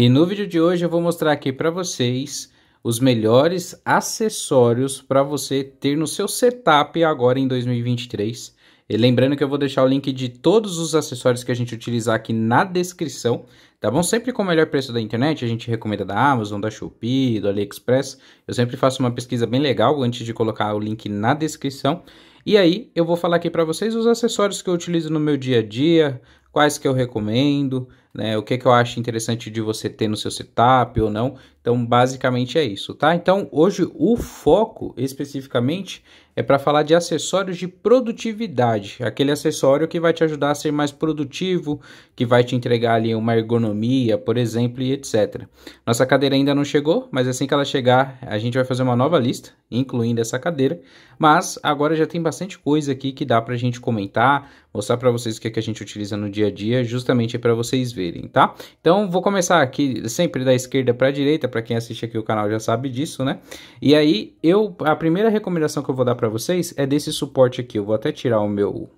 E no vídeo de hoje eu vou mostrar aqui para vocês os melhores acessórios para você ter no seu setup agora em 2023. E lembrando que eu vou deixar o link de todos os acessórios que a gente utilizar aqui na descrição, tá bom? Sempre com o melhor preço da internet, a gente recomenda da Amazon, da Shopee, do AliExpress. Eu sempre faço uma pesquisa bem legal antes de colocar o link na descrição. E aí eu vou falar aqui para vocês os acessórios que eu utilizo no meu dia a dia, quais que eu recomendo, né? O que, que eu acho interessante de você ter no seu setup ou não. Então, basicamente é isso, tá? Então, hoje o foco especificamente é para falar de acessórios de produtividade, aquele acessório que vai te ajudar a ser mais produtivo, que vai te entregar ali uma ergonomia, por exemplo, e etc. Nossa cadeira ainda não chegou, mas assim que ela chegar, a gente vai fazer uma nova lista, incluindo essa cadeira, mas agora já tem bastante coisa aqui que dá para a gente comentar, mostrar para vocês o que, é que a gente utiliza no dia a dia, justamente para vocês verem, tá? Então, vou começar aqui sempre da esquerda para a direita, para quem assiste aqui o canal já sabe disso, né? E aí, eu a primeira recomendação que eu vou dar para para vocês é desse suporte aqui. Eu vou até tirar o meu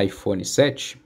iPhone 7.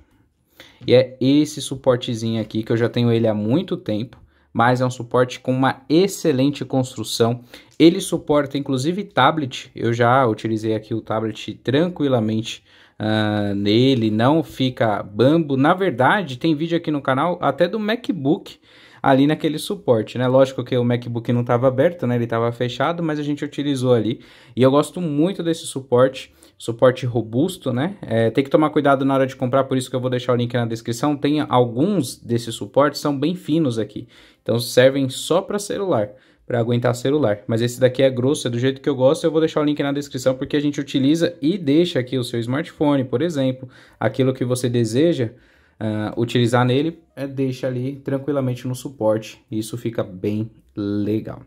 E é esse suportezinho aqui que eu já tenho ele há muito tempo, mas é um suporte com uma excelente construção. Ele suporta inclusive tablet. Eu já utilizei aqui o tablet tranquilamente uh, nele, não fica bambo. Na verdade, tem vídeo aqui no canal até do MacBook ali naquele suporte, né? Lógico que o MacBook não estava aberto, né? Ele estava fechado, mas a gente utilizou ali. E eu gosto muito desse suporte, suporte robusto, né? É, tem que tomar cuidado na hora de comprar, por isso que eu vou deixar o link na descrição. Tem alguns desses suportes, são bem finos aqui. Então servem só para celular para aguentar celular. Mas esse daqui é grosso, é do jeito que eu gosto. Eu vou deixar o link na descrição porque a gente utiliza e deixa aqui o seu smartphone, por exemplo, aquilo que você deseja uh, utilizar nele, é, deixa ali tranquilamente no suporte. Isso fica bem legal.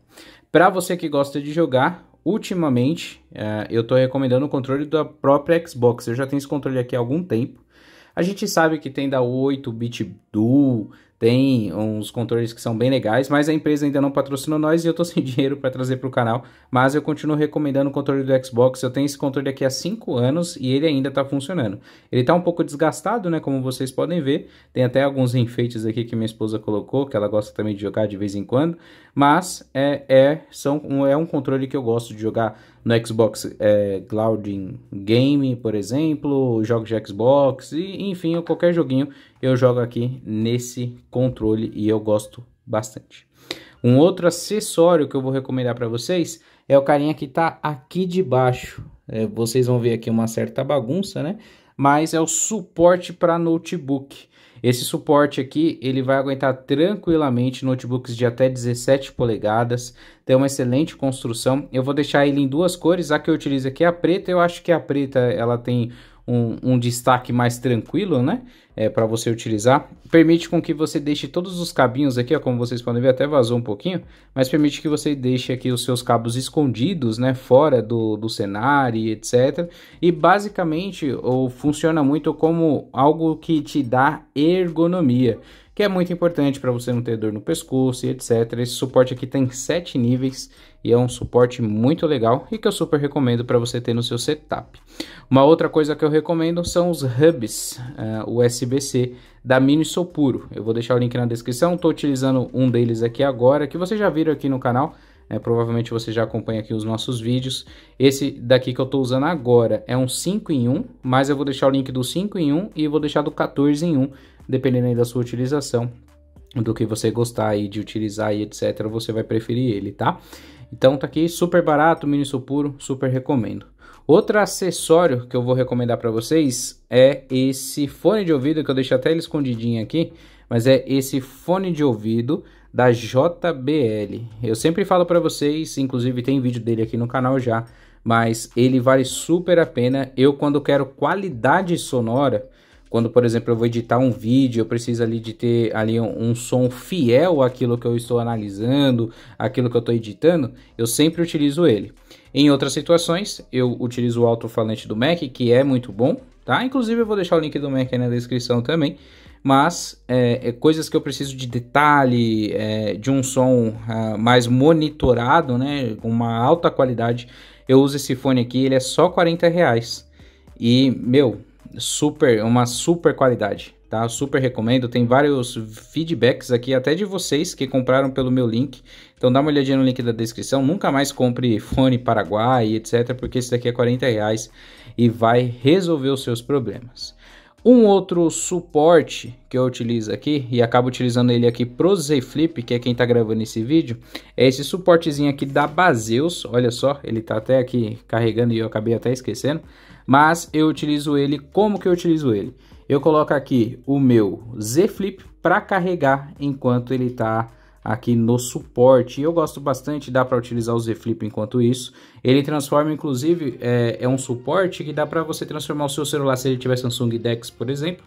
Para você que gosta de jogar, ultimamente uh, eu estou recomendando o controle da própria Xbox. Eu já tenho esse controle aqui há algum tempo. A gente sabe que tem da 8-bit do tem uns controles que são bem legais, mas a empresa ainda não patrocinou nós e eu tô sem dinheiro para trazer para o canal. Mas eu continuo recomendando o controle do Xbox. Eu tenho esse controle aqui há 5 anos e ele ainda está funcionando. Ele está um pouco desgastado, né? Como vocês podem ver. Tem até alguns enfeites aqui que minha esposa colocou, que ela gosta também de jogar de vez em quando. Mas é, é, são, é um controle que eu gosto de jogar no Xbox é, Cloud Game, por exemplo, jogos de Xbox, e, enfim, qualquer joguinho eu jogo aqui nesse controle e eu gosto bastante. Um outro acessório que eu vou recomendar para vocês é o carinha que está aqui de baixo. É, vocês vão ver aqui uma certa bagunça, né? Mas é o suporte para notebook. Esse suporte aqui, ele vai aguentar tranquilamente notebooks de até 17 polegadas, tem uma excelente construção. Eu vou deixar ele em duas cores, a que eu utilizo aqui é a preta, eu acho que a preta ela tem um, um destaque mais tranquilo, né? É, para você utilizar. Permite com que você deixe todos os cabinhos aqui, ó, como vocês podem ver, até vazou um pouquinho, mas permite que você deixe aqui os seus cabos escondidos, né, fora do, do cenário, etc. E basicamente ou funciona muito como algo que te dá ergonomia que é muito importante para você não ter dor no pescoço e etc. Esse suporte aqui tem 7 níveis e é um suporte muito legal e que eu super recomendo para você ter no seu setup. Uma outra coisa que eu recomendo são os hubs uh, eh, USB-C da Mini Sopuro. Eu vou deixar o link na descrição, estou utilizando um deles aqui agora, que vocês já viram aqui no canal, é, provavelmente você já acompanha aqui os nossos vídeos. Esse daqui que eu estou usando agora é um 5 em 1, mas eu vou deixar o link do 5 em 1 e vou deixar do 14 em 1, dependendo aí da sua utilização, do que você gostar aí de utilizar e etc, você vai preferir ele, tá? Então tá aqui, super barato, mini supuro super recomendo. Outro acessório que eu vou recomendar para vocês é esse fone de ouvido, que eu deixei até ele escondidinho aqui, mas é esse fone de ouvido da JBL. Eu sempre falo para vocês, inclusive tem vídeo dele aqui no canal já, mas ele vale super a pena. Eu quando quero qualidade sonora, quando, por exemplo, eu vou editar um vídeo, eu preciso ali de ter ali um, um som fiel àquilo que eu estou analisando, àquilo que eu estou editando, eu sempre utilizo ele. Em outras situações, eu utilizo o alto-falante do Mac, que é muito bom, tá? Inclusive eu vou deixar o link do Mac aí na descrição também, mas é, é, coisas que eu preciso de detalhe, é, de um som uh, mais monitorado, né, com uma alta qualidade, eu uso esse fone aqui, ele é só 40 reais. E, meu, super, uma super qualidade, tá? Super recomendo. Tem vários feedbacks aqui, até de vocês que compraram pelo meu link. Então dá uma olhadinha no link da descrição. Nunca mais compre fone Paraguai, etc, porque esse daqui é 40 reais e vai resolver os seus problemas. Um outro suporte que eu utilizo aqui, e acabo utilizando ele aqui pro Z Flip, que é quem está gravando esse vídeo, é esse suportezinho aqui da Baseus, olha só, ele está até aqui carregando e eu acabei até esquecendo, mas eu utilizo ele como que eu utilizo ele? Eu coloco aqui o meu Z Flip para carregar enquanto ele está aqui no suporte. Eu gosto bastante, dá para utilizar o Z Flip enquanto isso. Ele transforma, inclusive, é, é um suporte que dá para você transformar o seu celular, se ele tiver Samsung Dex, por exemplo,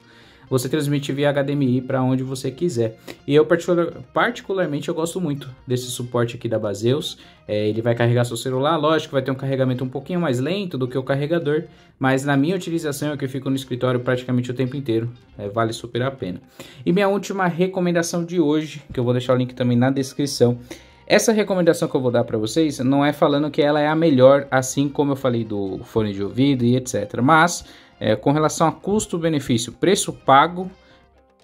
você transmite via HDMI para onde você quiser. E eu particular, particularmente eu gosto muito desse suporte aqui da Baseus. É, ele vai carregar seu celular, lógico, vai ter um carregamento um pouquinho mais lento do que o carregador, mas na minha utilização, é que eu fico no escritório praticamente o tempo inteiro, é, vale super a pena. E minha última recomendação de hoje, que eu vou deixar o link também na descrição, essa recomendação que eu vou dar para vocês não é falando que ela é a melhor, assim como eu falei do fone de ouvido e etc. Mas é, com relação a custo-benefício, preço pago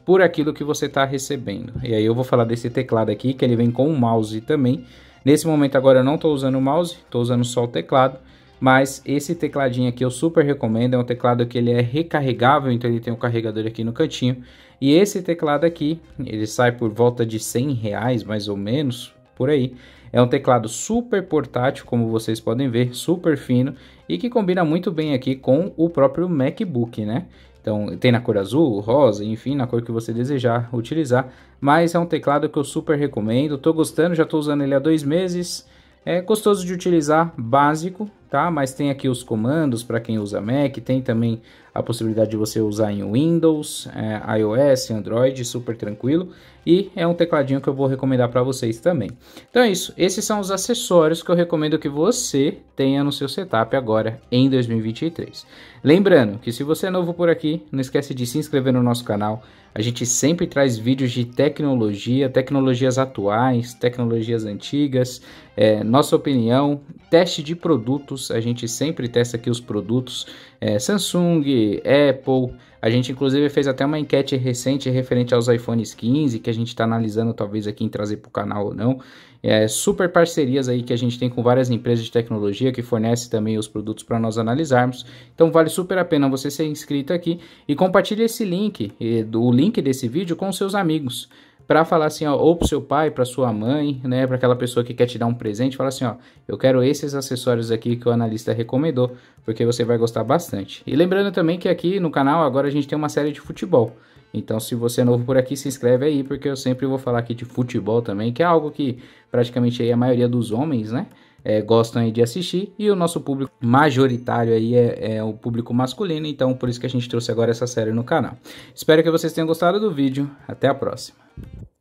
por aquilo que você está recebendo. E aí eu vou falar desse teclado aqui, que ele vem com o mouse também. Nesse momento agora eu não estou usando o mouse, estou usando só o teclado. Mas esse tecladinho aqui eu super recomendo, é um teclado que ele é recarregável, então ele tem um carregador aqui no cantinho. E esse teclado aqui, ele sai por volta de 100 reais mais ou menos, por aí. É um teclado super portátil, como vocês podem ver, super fino e que combina muito bem aqui com o próprio MacBook, né? Então, tem na cor azul, rosa, enfim, na cor que você desejar utilizar, mas é um teclado que eu super recomendo, tô gostando, já tô usando ele há dois meses, é gostoso de utilizar, básico, tá? Mas tem aqui os comandos para quem usa Mac, tem também a possibilidade de você usar em Windows, é, iOS, Android, super tranquilo. E é um tecladinho que eu vou recomendar para vocês também. Então é isso, esses são os acessórios que eu recomendo que você tenha no seu setup agora em 2023. Lembrando que se você é novo por aqui, não esquece de se inscrever no nosso canal. A gente sempre traz vídeos de tecnologia, tecnologias atuais, tecnologias antigas, é, nossa opinião, teste de produtos, a gente sempre testa aqui os produtos é, Samsung, Apple. A gente inclusive fez até uma enquete recente referente aos iPhones 15, que a gente está analisando talvez aqui em trazer para o canal ou não. É, super parcerias aí que a gente tem com várias empresas de tecnologia que fornecem também os produtos para nós analisarmos. Então vale super a pena você ser inscrito aqui e compartilhe esse link, do link desse vídeo com seus amigos para falar assim, ó, ou pro seu pai, para sua mãe, né, para aquela pessoa que quer te dar um presente, fala assim, ó, eu quero esses acessórios aqui que o analista recomendou, porque você vai gostar bastante. E lembrando também que aqui no canal agora a gente tem uma série de futebol. Então, se você é novo por aqui, se inscreve aí, porque eu sempre vou falar aqui de futebol também, que é algo que praticamente aí a maioria dos homens, né, é, gostam aí de assistir e o nosso público majoritário aí é, é, o público masculino, então por isso que a gente trouxe agora essa série no canal. Espero que vocês tenham gostado do vídeo, até a próxima.